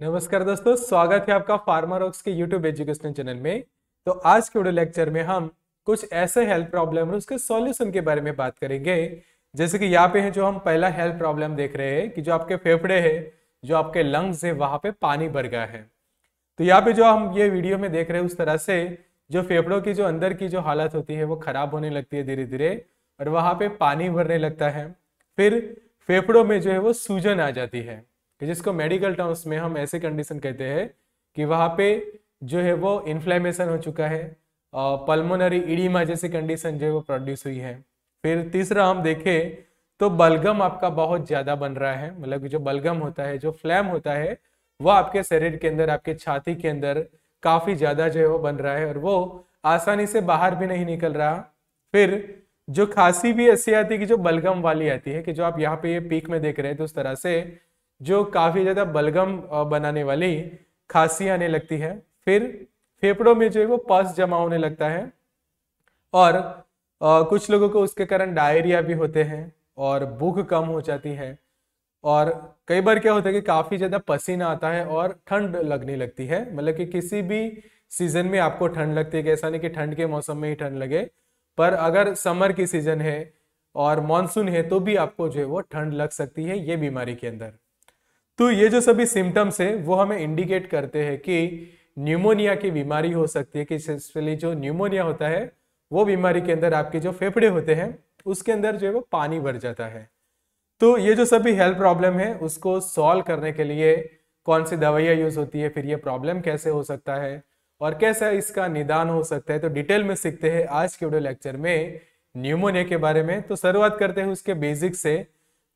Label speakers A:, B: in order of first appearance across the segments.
A: नमस्कार दोस्तों स्वागत है आपका फार्मारॉक्स के यूट्यूब एजुकेशन चैनल में तो आज के वीडियो लेक्चर में हम कुछ ऐसे हेल्थ प्रॉब्लम और उसके सॉल्यूशन के बारे में बात करेंगे जैसे कि यहाँ पे है जो हम पहला हेल्थ प्रॉब्लम देख रहे हैं कि जो आपके फेफड़े है जो आपके लंग्स है वहां पे पानी भर गया है तो यहाँ पे जो हम ये वीडियो में देख रहे हैं उस तरह से जो फेफड़ों की जो अंदर की जो हालत होती है वो खराब होने लगती है धीरे धीरे और वहां पे पानी भरने लगता है फिर फेफड़ों में जो है वो सूजन आ जाती है कि जिसको मेडिकल टर्म्स में हम ऐसे कंडीशन कहते हैं कि वहाँ पे जो है वो इन्फ्लेमेशन हो चुका है पल्मोनरी इडीमा जैसी कंडीशन जो है वो प्रोड्यूस हुई है फिर तीसरा हम देखें तो बलगम आपका बहुत ज़्यादा बन रहा है मतलब जो बलगम होता है जो फ्लैम होता है वो आपके शरीर के अंदर आपके छाती के अंदर काफ़ी ज़्यादा जो है वो बन रहा है और वो आसानी से बाहर भी नहीं निकल रहा फिर जो खांसी भी ऐसी आती है कि जो बलगम वाली आती है कि जो आप यहाँ पे ये पीक में देख रहे हैं तो उस तरह से जो काफ़ी ज़्यादा बलगम बनाने वाली खांसी आने लगती है फिर फेफड़ों में जो है वो पस जमा होने लगता है और आ, कुछ लोगों को उसके कारण डायरिया भी होते हैं और भूख कम हो जाती है और कई बार क्या होता है कि काफ़ी ज़्यादा पसीना आता है और ठंड लगने लगती है मतलब कि किसी भी सीज़न में आपको ठंड लगती है ऐसा नहीं कि ठंड के मौसम में ही ठंड लगे पर अगर समर की सीज़न है और मानसून है तो भी आपको जो है वो ठंड लग सकती है ये बीमारी के अंदर तो ये जो सभी सिम्टम्स है वो हमें इंडिकेट करते हैं कि न्यूमोनिया की बीमारी हो सकती है कि स्पेशली जो न्यूमोनिया होता है वो बीमारी के अंदर आपके जो फेफड़े होते हैं उसके अंदर जो है वो पानी भर जाता है तो ये जो सभी हेल्थ प्रॉब्लम है उसको सॉल्व करने के लिए कौन सी दवाइयाँ यूज़ होती है फिर ये प्रॉब्लम कैसे हो सकता है और कैसा इसका निदान हो सकता है तो डिटेल में सीखते हैं आज के वीडियो लेक्चर में न्यूमोनिया के बारे में तो शुरुआत करते हैं उसके बेसिक से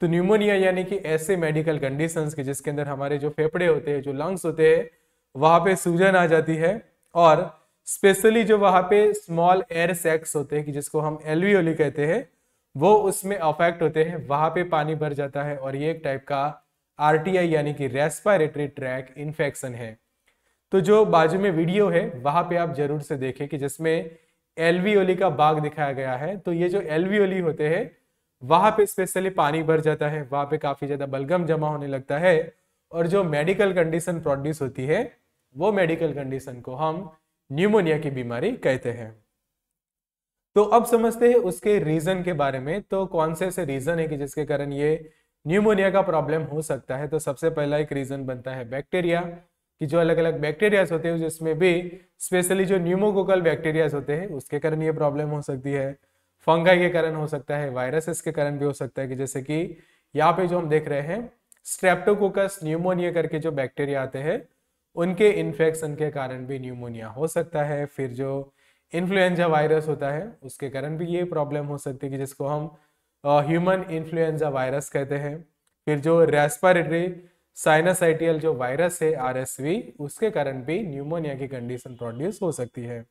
A: तो न्यूमोनिया यानी कि ऐसे मेडिकल कंडीशन के जिसके अंदर हमारे जो फेफड़े होते हैं जो लंग्स होते हैं वहाँ पे सूजन आ जाती है और स्पेशली जो वहां पे स्मॉल एयर सेक्स होते हैं कि जिसको हम एलवीओली कहते हैं वो उसमें अफेक्ट होते हैं वहां पे पानी भर जाता है और ये एक टाइप का आरटीआई यानी कि रेस्पायरेटरी ट्रैक इन्फेक्शन है तो जो बाजू में वीडियो है वहां पे आप जरूर से देखें कि जिसमें एलवीओली का बाग दिखाया गया है तो ये जो एलवीओली होते हैं वहां पे स्पेशली पानी भर जाता है वहां पे काफी ज्यादा बलगम जमा होने लगता है और जो मेडिकल कंडीशन प्रोड्यूस होती है वो मेडिकल कंडीशन को हम न्यूमोनिया की बीमारी कहते हैं तो अब समझते हैं उसके रीजन के बारे में तो कौन से ऐसे रीजन है कि जिसके कारण ये न्यूमोनिया का प्रॉब्लम हो सकता है तो सबसे पहला एक रीजन बनता है बैक्टीरिया कि जो अलग अलग बैक्टीरियाज होते हैं जिसमें भी स्पेशली जो न्यूमोकोकल बैक्टीरियाज होते हैं उसके कारण ये प्रॉब्लम हो सकती है फंगाई के कारण हो सकता है वायरसेस के कारण भी हो सकता है कि जैसे कि यहाँ पे जो हम देख रहे हैं स्ट्रेप्टोकोकस न्यूमोनिया करके जो बैक्टीरिया आते हैं उनके इन्फेक्शन के कारण भी न्यूमोनिया हो सकता है फिर जो इन्फ्लुएंजा वायरस होता है उसके कारण भी ये प्रॉब्लम हो सकती है कि जिसको हम ह्यूमन इन्फ्लुएंजा वायरस कहते हैं फिर जो रेस्पायरेटरी साइनासाइटियल जो वायरस है आरएसवी उसके कारण भी न्यूमोनिया की कंडीशन प्रोड्यूस हो सकती है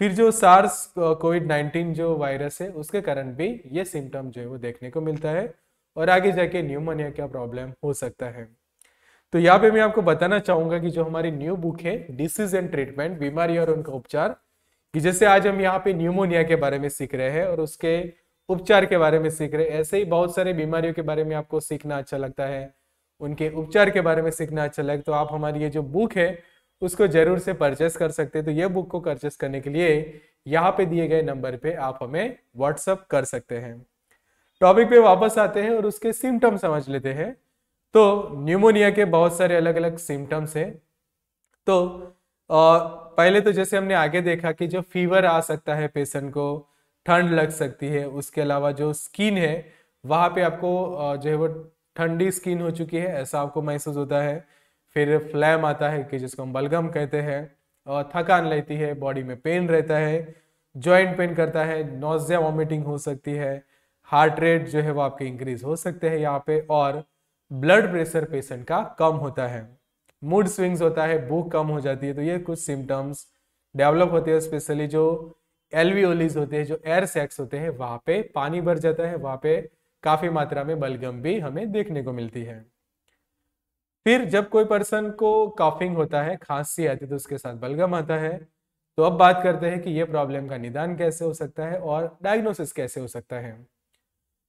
A: फिर जो सार्स कोविड नाइन्टीन जो वायरस है उसके कारण भी ये सिम्टम जो है वो देखने को मिलता है और आगे जाके न्यूमोनिया का प्रॉब्लम हो सकता है तो यहाँ पे मैं आपको बताना चाहूंगा कि जो हमारी न्यू बुक है डिसीज एंड ट्रीटमेंट बीमारी और उनका उपचार कि जैसे आज हम यहाँ पे न्यूमोनिया के बारे में सीख रहे हैं और उसके उपचार के बारे में सीख रहे हैं ऐसे ही बहुत सारे बीमारियों के बारे में आपको सीखना अच्छा लगता है उनके उपचार के बारे में सीखना अच्छा लगे तो आप हमारी ये जो बुक है उसको जरूर से परचेस कर सकते हैं तो ये बुक को परचेस करने के लिए यहाँ पे दिए गए नंबर पे आप हमें व्हाट्सअप कर सकते हैं टॉपिक पे वापस आते हैं और उसके सिम्टम समझ लेते हैं तो न्यूमोनिया के बहुत सारे अलग अलग सिम्टम्स हैं तो आ, पहले तो जैसे हमने आगे देखा कि जो फीवर आ सकता है पेशेंट को ठंड लग सकती है उसके अलावा जो स्किन है वहाँ पे आपको जो है वो ठंडी स्किन हो चुकी है ऐसा आपको महसूस होता है फिर फ्लैम आता है कि जिसको हम बलगम कहते हैं और थकान लेती है बॉडी में पेन रहता है जॉइंट पेन करता है नोजिया वॉमिटिंग हो सकती है हार्ट रेट जो है वो आपके इंक्रीज हो सकते हैं यहाँ पे और ब्लड प्रेशर पेशेंट का कम होता है मूड स्विंग्स होता है भूख कम हो जाती है तो ये कुछ सिम्टम्स डेवलप होते हैं स्पेशली जो एलवीओलीज होते हैं जो एयर सैक्स होते हैं वहाँ पे पानी भर जाता है वहाँ पे काफ़ी मात्रा में बलगम भी हमें देखने को मिलती है फिर जब कोई पर्सन को कॉफिंग होता है खांसी आती है तो उसके साथ बलगम आता है तो अब बात करते हैं कि ये प्रॉब्लम का निदान कैसे हो सकता है और डायग्नोसिस कैसे हो सकता है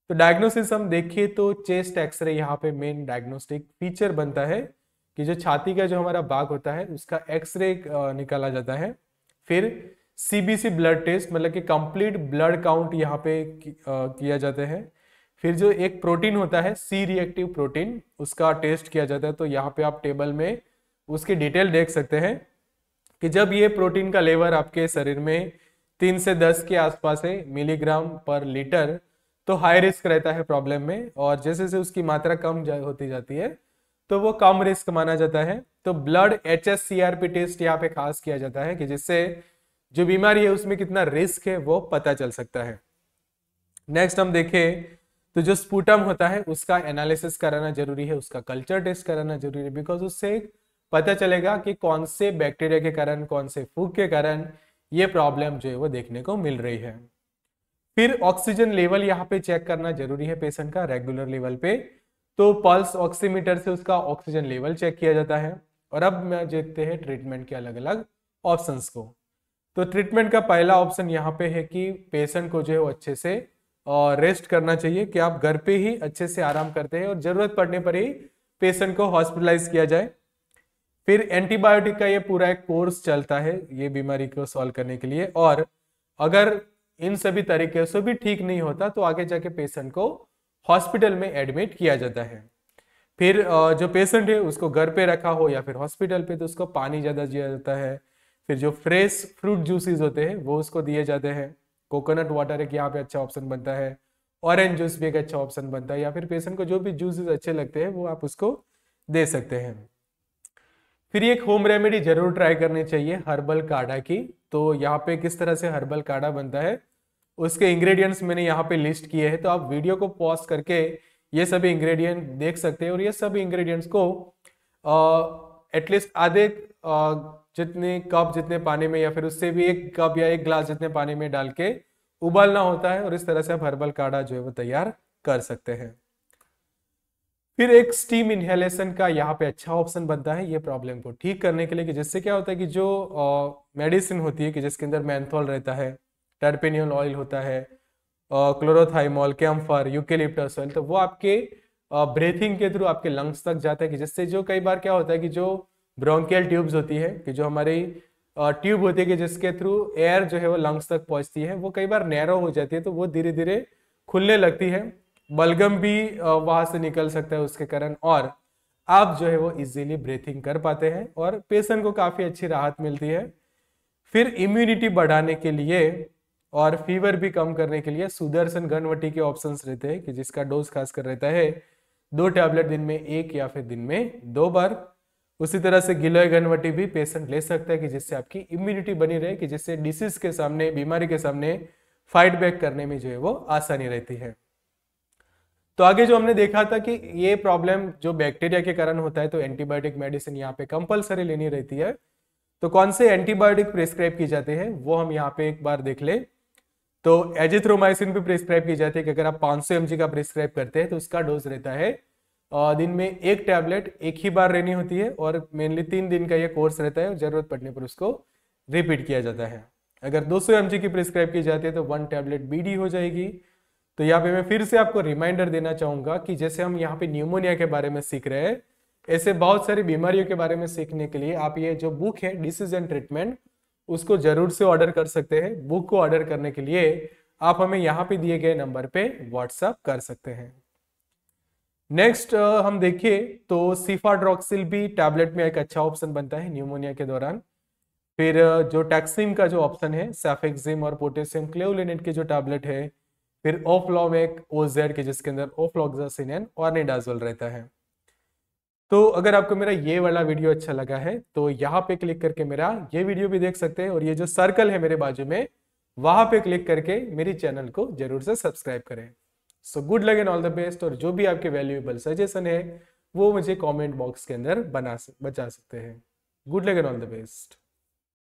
A: तो डायग्नोसिस हम देखिए तो चेस्ट एक्सरे यहाँ पे मेन डायग्नोस्टिक फीचर बनता है कि जो छाती का जो हमारा बाग होता है उसका एक्सरे निकाला जाता है फिर सीबीसी ब्लड टेस्ट मतलब कि कंप्लीट ब्लड काउंट यहाँ पे किया जाता है फिर जो एक प्रोटीन होता है सी रिएक्टिव प्रोटीन उसका टेस्ट किया जाता है तो यहाँ पे आप टेबल में उसकी डिटेल देख सकते हैं कि जब ये प्रोटीन का लेवर आपके शरीर में तीन से दस के आसपास है मिलीग्राम पर लीटर तो हाई रिस्क रहता है प्रॉब्लम में और जैसे जैसे उसकी मात्रा कम जा, होती जाती है तो वो कम रिस्क माना जाता है तो blood H S C R P test यहाँ पे खास किया जाता है कि जिससे जो बीमारी है उसमें कितना रिस्क है वो पता चल सकता है नेक्स्ट हम देखें तो जो स्पूटम होता है उसका एनालिसिस कराना जरूरी है उसका कल्चर टेस्ट कराना जरूरी है बिकॉज उससे पता चलेगा कि कौन से बैक्टीरिया के कारण कौन से फूक के कारण ये प्रॉब्लम जो है वो देखने को मिल रही है फिर ऑक्सीजन लेवल यहाँ पे चेक करना जरूरी है पेशेंट का रेगुलर लेवल पे तो पल्स ऑक्सीमीटर से उसका ऑक्सीजन लेवल चेक किया जाता है और अब मैं देखते हैं ट्रीटमेंट के अलग अलग ऑप्शंस को तो ट्रीटमेंट का पहला ऑप्शन यहाँ पे है कि पेशेंट को जो है वो अच्छे से और रेस्ट करना चाहिए कि आप घर पे ही अच्छे से आराम करते हैं और जरूरत पड़ने पर ही पेशेंट को हॉस्पिटलाइज किया जाए फिर एंटीबायोटिक का ये पूरा एक कोर्स चलता है ये बीमारी को सॉल्व करने के लिए और अगर इन सभी तरीके से भी ठीक नहीं होता तो आगे जाके पेशेंट को हॉस्पिटल में एडमिट किया जाता है फिर जो पेशेंट है उसको घर पे रखा हो या फिर हॉस्पिटल पे तो उसको पानी ज़्यादा दिया जाता है फिर जो फ्रेश फ्रूट जूसेस होते हैं वो उसको दिए जाते हैं कोकोनट वाटर एक यहाँ पे अच्छा ऑप्शन बनता है ऑरेंज जूस भी एक अच्छा ऑप्शन बनता है या फिर पेशेंट को जो भी जूसेस अच्छे लगते हैं वो आप उसको दे सकते हैं फिर एक होम रेमेडी जरूर ट्राई करनी चाहिए हर्बल काढ़ा की तो यहाँ पे किस तरह से हर्बल काढ़ा बनता है उसके इंग्रेडिएंट्स मैंने यहाँ पे लिस्ट किए हैं तो आप वीडियो को पॉज करके ये सभी इंग्रेडिएंट देख सकते हैं और ये सभी इंग्रेडिएंट्स को एटलीस्ट आधे जितने कप जितने पानी में या फिर उससे भी एक कप या एक ग्लास जितने पानी में डाल के उबालना होता है और इस तरह से आप हर्बल काढ़ा जो है वो तैयार कर सकते हैं फिर एक स्टीम इनहेलेशन का यहाँ पे अच्छा ऑप्शन बनता है ये प्रॉब्लम को ठीक करने के लिए कि जिससे क्या होता है कि जो मेडिसिन होती है कि जिसके अंदर मैंथोल रहता है टर्पेनियल ऑयल होता है क्लोरोथाइमोल कैम्फर यूकेलिप्टस ऑयल तो वो आपके ब्रीथिंग के थ्रू आपके लंग्स तक जाता है कि जिससे जो कई बार क्या होता है कि जो ब्रोंकियल ट्यूब्स होती है कि जो हमारी ट्यूब होती है कि जिसके थ्रू एयर जो है वो लंग्स तक पहुंचती है वो कई बार नैरो हो जाती है तो वो धीरे धीरे खुलने लगती है बलगम भी वहां से निकल सकता है उसके कारण और आप जो है वो इजीली ब्रीथिंग कर पाते हैं और पेशेंट को काफ़ी अच्छी राहत मिलती है फिर इम्यूनिटी बढ़ाने के लिए और फीवर भी कम करने के लिए सुदर्शन घनवटी के ऑप्शन रहते हैं कि जिसका डोज कर रहता है दो टैबलेट दिन में एक या फिर दिन में दो बार उसी तरह से गिलोय गनवटी भी पेशेंट ले सकता है कि जिससे आपकी इम्यूनिटी बनी रहे कि जिससे डिसीज के सामने बीमारी के सामने फाइट बैक करने में जो है वो आसानी रहती है तो आगे जो हमने देखा था कि ये प्रॉब्लम जो बैक्टीरिया के कारण होता है तो एंटीबायोटिक मेडिसिन यहाँ पे कंपलसरी लेनी रहती है तो कौन से एंटीबायोटिक प्रिस्क्राइब की जाते हैं वो हम यहाँ पे एक बार देख ले तो एजिथ्रोमाइसिन भी प्रिस्क्राइब की जाती है कि अगर आप 500 सौ का प्रिस्क्राइब करते हैं तो उसका डोज रहता है दिन में एक टैबलेट एक ही बार लेनी होती है और मेनली तीन दिन का यह कोर्स रहता है जरूरत पड़ने पर उसको रिपीट किया जाता है अगर 200 सौ की प्रिस्क्राइब की जाती है तो वन टैबलेट बीडी हो जाएगी तो यहाँ पे मैं फिर से आपको रिमाइंडर देना चाहूंगा कि जैसे हम यहाँ पे न्यूमोनिया के बारे में सीख रहे हैं ऐसे बहुत सारी बीमारियों के बारे में सीखने के लिए आप ये जो बुक है डिसीज एंड ट्रीटमेंट उसको जरूर से ऑर्डर कर सकते हैं बुक को ऑर्डर करने के लिए आप हमें यहाँ पे दिए गए नंबर पे व्हाट्सअप कर सकते हैं नेक्स्ट uh, हम देखिए तो सीफाड्रॉक्सिल भी टैबलेट में एक अच्छा ऑप्शन बनता है न्यूमोनिया के दौरान फिर uh, जो टैक्सिम का जो ऑप्शन है सैफेक्सिम और पोटेशियम क्लेवलिनेट के जो टैबलेट है फिर ओफ्लॉमेक ओजेड के जिसके अंदर ओफ्लॉक्सिन और निडाजल रहता है तो अगर आपको मेरा ये वाला वीडियो अच्छा लगा है तो यहाँ पे क्लिक करके मेरा ये वीडियो भी देख सकते हैं और ये जो सर्कल है मेरे बाजू में वहां पे क्लिक करके मेरी चैनल को जरूर से सब्सक्राइब करें so good luck and all the best और जो भी आपके वैल्यूएबल सजेशन है वो मुझे कमेंट बॉक्स के अंदर बना बचा सकते हैं good luck and all the best